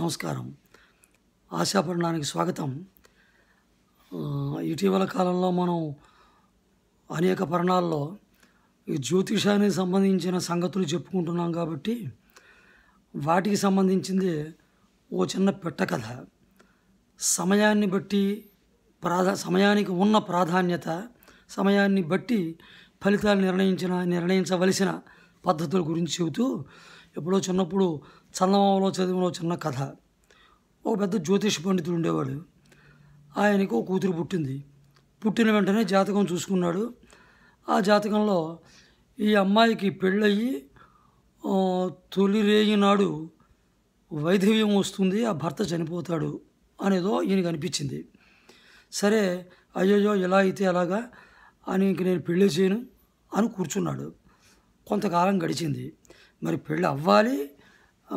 నమస్కారం ఆశాపరణానికి స్వాగతం ఇటీవల కాలంలో మనం అనేక పరణాల్లో ఈ జ్యోతిషానికి సంబంధించిన సంగతులు చెప్పుకుంటున్నాం కాబట్టి వాటికి సంబంధించింది ఓ చిన్న కథ సమయాన్ని బట్టి ప్రాధా సమయానికి ఉన్న ప్రాధాన్యత సమయాన్ని బట్టి ఫలితాలు నిర్ణయించిన నిర్ణయించవలసిన పద్ధతుల గురించి చెబుతూ ఎప్పుడో చిన్నప్పుడు చందమామలో చదివిన చిన్న కథ ఒక పెద్ద జ్యోతిష పండితుడు ఉండేవాడు ఆయనకు ఒక కూతురు పుట్టింది పుట్టిన వెంటనే జాతకం చూసుకున్నాడు ఆ జాతకంలో ఈ అమ్మాయికి పెళ్ళయి తొలి రేయి నాడు వైధవ్యం వస్తుంది ఆ భర్త చనిపోతాడు అనేదో ఈయనకు అనిపించింది సరే అయ్యోయో ఎలా అయితే అలాగా అని ఇంక నేను పెళ్ళి చేయను అని కూర్చున్నాడు కొంతకాలం గడిచింది మరి పెళ్ళి అవ్వాలి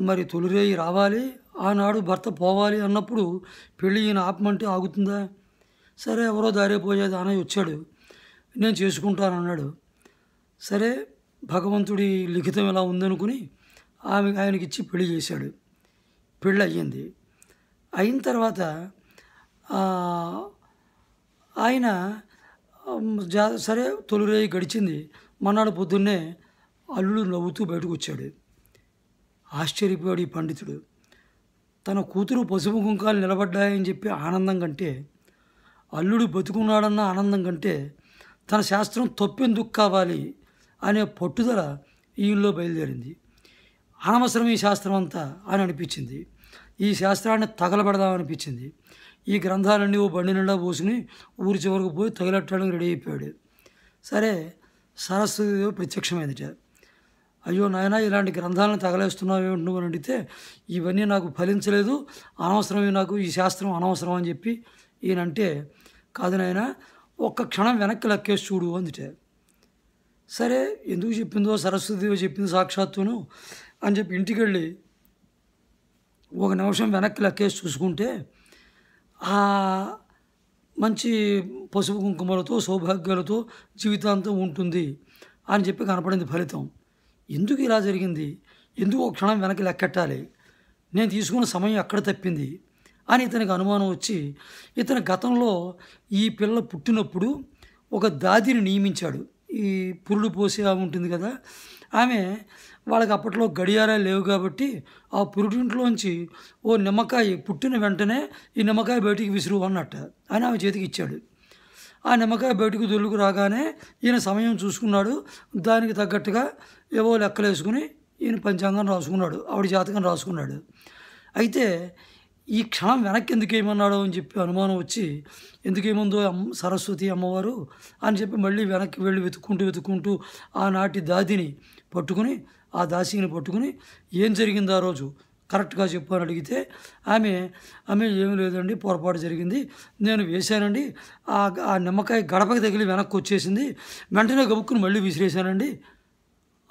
మరి తొలిరేయి రావాలి ఆనాడు భర్త పోవాలి అన్నప్పుడు పెళ్ళి ఈయన ఆపమంటే ఆగుతుందా సరే ఎవరో దారిపోయేది అనయ్య వచ్చాడు నేను చేసుకుంటాను అన్నాడు సరే భగవంతుడి లిఖితం ఇలా ఉందనుకుని ఆమె ఆయనకిచ్చి పెళ్లి చేశాడు పెళ్ళి అయ్యింది అయిన తర్వాత ఆయన జా సరే తొలిరేయి గడిచింది మన్నాడు పొద్దున్నే అల్లుడు నవ్వుతూ బయటకు వచ్చాడు ఆశ్చర్యపోయాడు ఈ పండితుడు తన కూతురు పసుపు కుంకాలు నిలబడ్డాయని చెప్పి ఆనందం కంటే అల్లుడు బతుకున్నాడన్న ఆనందం కంటే తన శాస్త్రం తప్పెందుకు కావాలి అనే పట్టుదల ఈయనలో బయలుదేరింది అనవసరం ఈ శాస్త్రం అంతా అని అనిపించింది ఈ శాస్త్రాన్ని తగలబెడదామనిపించింది ఈ గ్రంథాలన్నీ ఓ బండి నిండా పోసుకుని ఊరి చివరకు పోయి తగిలెట్టడానికి రెడీ అయిపోయాడు సరే సరస్వతి ప్రత్యక్షమైందిట అయ్యో నాయన ఇలాంటి గ్రంథాలను తగలేస్తున్నావు నువ్వు అని అడిగితే ఇవన్నీ నాకు ఫలించలేదు అనవసరమే నాకు ఈ శాస్త్రం అనవసరం అని చెప్పి ఈయనంటే కాదు నాయన ఒక్క క్షణం వెనక్కి లెక్కేసి చూడు అందుటే సరే ఎందుకు చెప్పిందో సరస్వతిదేవి చెప్పింది సాక్షాత్తును అని చెప్పి ఇంటికి వెళ్ళి ఒక నిమిషం వెనక్కి లెక్కేసి చూసుకుంటే ఆ మంచి పసుపు కుంకుమలతో సౌభాగ్యాలతో జీవితాంతం ఉంటుంది అని చెప్పి కనపడింది ఫలితం ఎందుకు ఇలా జరిగింది ఎందుకు ఒక క్షణం వెనక్కి లెక్కట్టాలి నేను తీసుకున్న సమయం ఎక్కడ తప్పింది అని ఇతనికి అనుమానం వచ్చి ఇతని గతంలో ఈ పిల్ల పుట్టినప్పుడు ఒక దాదిని నియమించాడు ఈ పురుడు పోసి ఉంటుంది కదా ఆమె వాళ్ళకి అప్పట్లో గడియారాలు లేవు కాబట్టి ఆ పురుడింట్లోంచి ఓ నిమ్మకాయ పుట్టిన వెంటనే ఈ నిమ్మకాయ బయటికి విసురు అన్నట్టు అని ఆమె చేతికి ఇచ్చాడు ఆ నిమ్మకాయ బయటకు దొల్లుకు రాగానే ఈయన సమయం చూసుకున్నాడు దానికి తగ్గట్టుగా ఏవో లెక్కలేసుకుని ఈయన పంచాంగం రాసుకున్నాడు ఆవిడ జాతకం రాసుకున్నాడు అయితే ఈ క్షణం వెనక్కి ఎందుకు ఏమన్నాడో అని చెప్పి అనుమానం వచ్చి ఎందుకేముందో అమ్మ సరస్వతి అమ్మవారు అని చెప్పి మళ్ళీ వెనక్కి వెళ్ళి వెతుక్కుంటూ వెతుక్కుంటూ ఆనాటి దాదిని పట్టుకుని ఆ దాసిని పట్టుకుని ఏం జరిగింది ఆ రోజు కరెక్ట్గా చెప్పు అని అడిగితే ఆమె ఆమె ఏం లేదండి పొరపాటు జరిగింది నేను వేశానండి ఆ నిమ్మకాయ గడపకి తగిలి వెనక్కి వచ్చేసింది వెంటనే గబుక్కుని మళ్ళీ విసిరేశానండి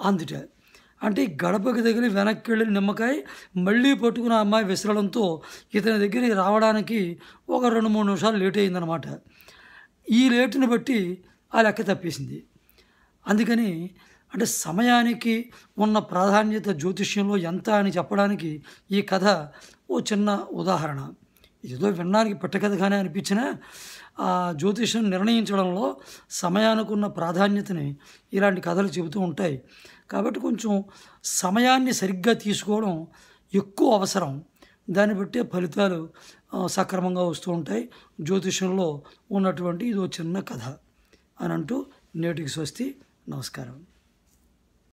అందుట అంటే గడపకి తగిలి వెనక్కి వెళ్ళిన నిమ్మకాయ మళ్ళీ పట్టుకున్న అమ్మాయి విసరడంతో ఇతని దగ్గరికి రావడానికి ఒక రెండు మూడు నిమిషాలు లేట్ అయిందనమాట ఈ లేటుని బట్టి ఆ లెక్క తప్పేసింది అందుకని అంటే సమయానికి ఉన్న ప్రాధాన్యత జ్యోతిష్యంలో ఎంత అని చెప్పడానికి ఈ కథ ఓ చిన్న ఉదాహరణ ఏదో వినడానికి పుట్టకథగానే అనిపించినా ఆ జ్యోతిష్యం నిర్ణయించడంలో సమయానికున్న ప్రాధాన్యతని ఇలాంటి కథలు చెబుతూ ఉంటాయి కాబట్టి కొంచెం సమయాన్ని సరిగ్గా తీసుకోవడం ఎక్కువ అవసరం దాన్ని బట్టే ఫలితాలు సక్రమంగా వస్తూ ఉంటాయి జ్యోతిష్యంలో ఉన్నటువంటి ఇదో చిన్న కథ అని అంటూ నేటికి స్వస్తి నమస్కారం